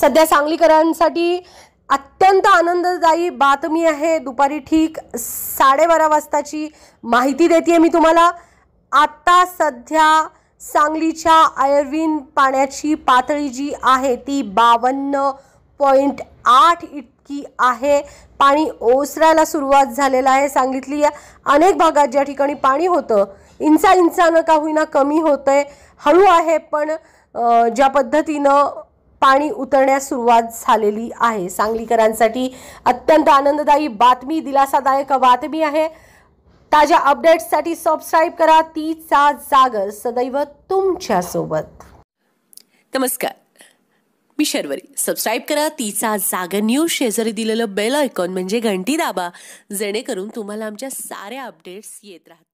सध्या सांगलीकरांसाठी अत्यंत आनंददायी बातमी आहे दुपारी ठीक साडेबारा वाजताची माहिती देते मी तुम्हाला आत्ता सध्या सांगलीच्या आयर्विन पाण्याची पातळी जी आहे ती बावन्न पॉईंट आठ इतकी आहे पाणी ओसरायला सुरुवात झालेला आहे या अनेक भागात ज्या ठिकाणी पाणी होतं इंचा इंचानं का होईना कमी होतं आहे हळू आहे पण ज्या पद्धतीनं पाणी उतरण्यास सुरुवात झालेली आहे सांगलीकरांसाठी अत्यंत आनंददायी बातमी दिलासादायक बातमी आहे ताज्या अपडेट्ससाठी सबस्क्राईब करा तीचा जागर सदैव तुमच्यासोबत नमस्कार मी शर्वरी सबस्क्राईब करा तीचा जागर न्यूज शेजारी दिलेलं बेल आयकॉन म्हणजे घंटी दाबा जेणेकरून तुम्हाला आमच्या साऱ्या अपडेट्स येत राहतात